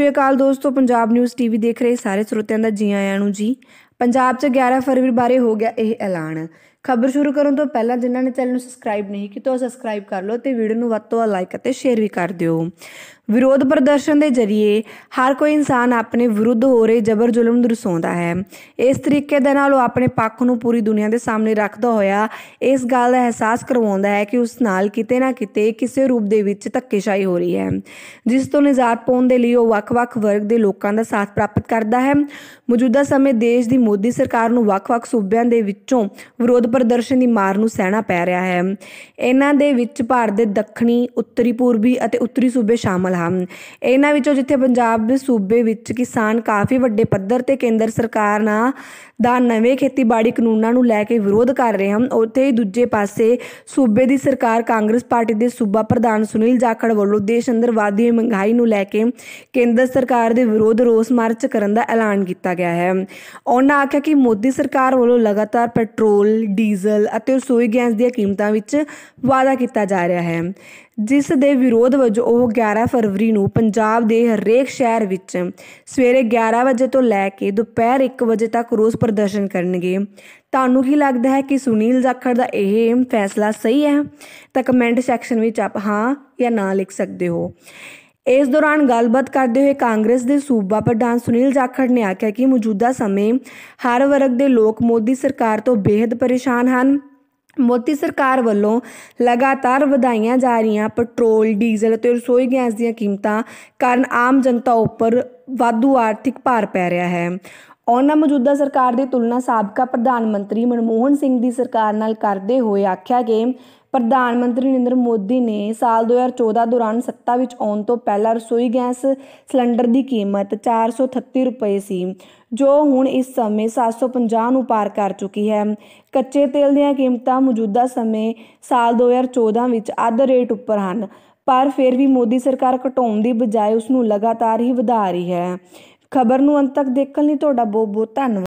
ਸ੍ਰੀ ਅਕਾਲ ਦੋਸਤੋ Punjab news TV ਦੇਖ ਰਹੇ ਸਾਰੇ ਸਰੋਤਿਆਂ ਦਾ ਜੀ ਆਇਆਂ ਨੂੰ ਜੀ ਪੰਜਾਬ 'ਚ 11 ਫਰਵਰੀ ਬਾਰੇ ਹੋ ਗਿਆ ਇਹ ਐਲਾਨ ਖਬਰ ਸ਼ੁਰੂ ਕਰਨ ਤੋਂ ਪਹਿਲਾਂ ਜਿਨ੍ਹਾਂ ਨੇ ਚੈਨਲ ਨੂੰ ਸਬਸਕ੍ਰਾਈਬ ਨਹੀਂ ਕੀਤਾ ਉਹ ਸਬਸਕ੍ਰਾਈਬ ਕਰ ਲਓ ਤੇ ਵੀਡੀਓ ਨੂੰ ਵੱਧ ਤੋਂ ਵੱਧ ਲਾਈਕ ਅਤੇ ਸ਼ੇਅਰ ਵੀ ਕਰ ਦਿਓ ਵਿਰੋਧ ਪ੍ਰਦਰਸ਼ਨ ਦੇ ਜ਼ਰੀਏ ਹਰ ਕੋਈ ਇਨਸਾਨ ਆਪਣੇ ਵਿਰੁੱਧ ਹੋ ਰਹੇ ਜ਼ਬਰ ਜ਼ੁਲਮ ਨੂੰ ਦਰਸਾਉਂਦਾ ਹੈ ਇਸ ਤਰੀਕੇ ਦੇ ਨਾਲ ਉਹ ਆਪਣੇ ਪੱਖ ਨੂੰ ਪੂਰੀ ਦੁਨੀਆ ਦੇ ਸਾਹਮਣੇ ਰੱਖਦਾ ਹੋਇਆ ਇਸ ਗੱਲ ਦਾ ਅਹਿਸਾਸ ਕਰਵਾਉਂਦਾ ਹੈ ਕਿ ਉਸ ਨਾਲ ਕਿਤੇ ਨਾ ਕਿਤੇ ਕਿਸੇ ਰੂਪ ਦੇ ਵਿੱਚ ਧੱਕੇਸ਼ਾਹੀ ਹੋ ਰਹੀ ਹੈ ਜਿਸ ਤੋਂ ਨਿਜਾਤ ਪਾਉਣ ਦੇ ਲਈ ਉਹ ਵੱਖ-ਵੱਖ ਵਰਗ ਦੇ ਲੋਕਾਂ ਦਾ ਸਾਥ ਪ੍ਰਾਪਤ ਕਰਦਾ ਹੈ ਮੌਜੂਦਾ ਸਮੇਂ ਦੇਸ਼ ਦੀ ਮੋਦੀ ਸਰਕਾਰ ਨੂੰ ਵੱਖ-ਵੱਖ ਸੂਬਿਆਂ ਦੇ ਵਿੱਚੋਂ ਵਿਰੋਧ ਪ੍ਰਦਰਸ਼ਨ ਦੀ ਮਾਰ ਨੂੰ ਸਹਿਣਾ ਪੈ ਰਿਹਾ ਹੈ ਇਹਨਾਂ ਦੇ ਵਿੱਚ ਭਾਰਤ ਦੇ ਦੱਖਣੀ ਉੱਤਰੀ ਪੂਰਬੀ ਅਤੇ ਉੱਤਰੀ ਸੂਬੇ ਸ਼ਾਮਲ ਹਨ ਇਹਨਾਂ ਵਿੱਚੋਂ ਜਿੱਥੇ ਪੰਜਾਬ ਦੇ ਸੂਬੇ ਵਿੱਚ ਕਿਸਾਨ ਕਾਫੀ ਵੱਡੇ ਪੱਧਰ ਤੇ ਕੇਂਦਰ ਸਰਕਾਰ ਨਾਲ ਦਾ ਨਵੇਂ ਖੇਤੀਬਾੜੀ ਕਾਨੂੰਨਾਂ ਨੂੰ ਲੈ ਕੇ ਵਿਰੋਧ ਕਰ ਰਹੇ ਹਨ ਉੱਥੇ ਹੀ ਦੂਜੇ ਪਾਸੇ ਸੂਬੇ ਦੀ ਸਰਕਾਰ ਕਾਂਗਰਸ ਪਾਰਟੀ ਦੇ ਸੂਬਾ ਪ੍ਰਧਾਨ ਸੁਨੀਲ ਜਾਖੜ ਵੱਲੋਂ ਦੇਸ਼ ਅੰਦਰ ਵਾਧੀ ਹੋਈ ਮਹਿੰਗਾਈ ਨੂੰ ਲੈ ਕੇ ਕੇਂਦਰ ਸਰਕਾਰ ਦੇ ਵਿਰੋਧ ਰੋਸ ਮਾਰਚ ਕਰਨ ਦਾ ਐਲਾਨ ਕੀਤਾ ਗਿਆ ਹੈ ਉਹਨਾਂ ਆਖਿਆ ਕਿ ਮੋਦੀ ਸਰਕਾਰ ਵੱਲੋਂ ਲਗਾਤਾਰ ਪੈਟਰੋਲ ਡੀਜ਼ਲ ਅਤੇ ਸੋਈ ਗੈਸ ਦੀਆਂ ਕੀਮਤਾਂ ਵਿੱਚ ਵਾਧਾ ਕੀਤਾ ਜਾ ਰਿਹਾ ਹੈ ਜਿਸ ਦੇ ਵਿਰੋਧ ਵਜੋਂ ਉਹ 11 ਫਰਵਰੀ ਫਰਵਰੀ ਨੂੰ ਪੰਜਾਬ ਦੇ ਹਰੇਕ ਸ਼ਹਿਰ ਵਿੱਚ ਸਵੇਰੇ 11 ਵਜੇ ਤੋਂ ਲੈ ਕੇ ਦੁਪਹਿਰ 1 ਵਜੇ ਤੱਕ ਰੋਸ ਪ੍ਰਦਰਸ਼ਨ ਕਰਨਗੇ ਤੁਹਾਨੂੰ ਕੀ ਲੱਗਦਾ ਹੈ ਕਿ ਸੁਨੀਲ ਜਾਖੜ ਦਾ ਇਹ ਫੈਸਲਾ ਸਹੀ ਹੈ ਤਾਂ ਕਮੈਂਟ ਸੈਕਸ਼ਨ ਵਿੱਚ ਆਪ ਹਾਂ ਜਾਂ ਨਾ ਲਿਖ ਸਕਦੇ ਹੋ ਇਸ ਦੌਰਾਨ ਗੱਲਬਾਤ ਕਰਦੇ ਹੋਏ ਕਾਂਗਰਸ ਦੇ ਸੂਬਾ ਪ੍ਰਧਾਨ ਸੁਨੀਲ ਜਾਖੜ ਨੇ ਆਖਿਆ ਕਿ ਮੌਜੂਦਾ ਸਮੇਂ ਹਰ ਵਰਗ ਦੇ ਲੋਕ ਮੋਦੀ ਸਰਕਾਰ ਤੋਂ ਬੇहद ਪਰੇਸ਼ਾਨ ਹਨ ਮੋਦੀ ਸਰਕਾਰ ਵੱਲੋਂ ਲਗਾਤਾਰ ਵਧਾਈਆਂ ਜਾ ਰਹੀਆਂ ਪੈਟਰੋਲ ਡੀਜ਼ਲ ਤੇ ਰਸੋਈ ਗੈਸ ਦੀਆਂ ਕੀਮਤਾਂ ਕਾਰਨ ਆਮ ਜਨਤਾ ਉੱਪਰ ਵਾਧੂ ਆਰਥਿਕ ਭਾਰ ਪੈ ਰਿਹਾ ਹੈ ਉਹਨਾਂ ਮੌਜੂਦਾ ਸਰਕਾਰ ਦੀ ਤੁਲਨਾ ਸਾਬਕਾ ਪ੍ਰਧਾਨ ਮੰਤਰੀ ਮਨਮੋਹਨ ਸਿੰਘ ਦੀ ਸਰਕਾਰ ਨਾਲ ਕਰਦੇ ਹੋਏ ਆਖਿਆ ਕਿ ਪ੍ਰਧਾਨ ਮੰਤਰੀ ਨਰਿੰਦਰ ਮੋਦੀ ਨੇ ਸਾਲ 2014 ਦੌਰਾਨ ਸੱਤਾ ਵਿੱਚ ਆਉਣ ਤੋਂ ਪਹਿਲਾਂ ਰਸੋਈ ਗੈਸ ਸਿਲੰਡਰ ਦੀ ਕੀਮਤ 433 ਰੁਪਏ ਸੀ ਜੋ ਹੁਣ ਇਸ ਸਮੇਂ 750 ਨੂੰ ਪਾਰ ਕਰ ਚੁੱਕੀ ਹੈ ਕੱਚੇ ਤੇਲ ਦੀਆਂ ਕੀਮਤਾਂ ਮੌਜੂਦਾ ਸਮੇਂ ਸਾਲ 2014 ਵਿੱਚ ਅੱਧ ਰੇਟ ਉੱਪਰ ਹਨ ਪਰ ਫਿਰ ਵੀ ਮੋਦੀ ਸਰਕਾਰ ਘਟਾਉਣ ਦੀ ਬਜਾਏ ਉਸ ਨੂੰ ਲਗਾਤਾਰ ਹੀ ਵਧਾ ਰਹੀ ਹੈ ਖਬਰ ਨੂੰ ਅੰਤ ਤੱਕ ਦੇਖਣ ਲਈ ਤੁਹਾਡਾ ਬਹੁਤ ਬਹੁਤ ਧੰਨਵਾਦ